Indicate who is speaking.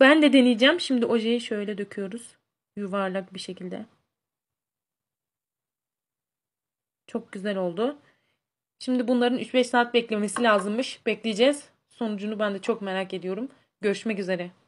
Speaker 1: Ben de deneyeceğim. Şimdi ojeyi şöyle döküyoruz. Yuvarlak bir şekilde. Çok güzel oldu. Şimdi bunların 3-5 saat beklemesi lazımmış. Bekleyeceğiz. Sonucunu ben de çok merak ediyorum. Görüşmek üzere.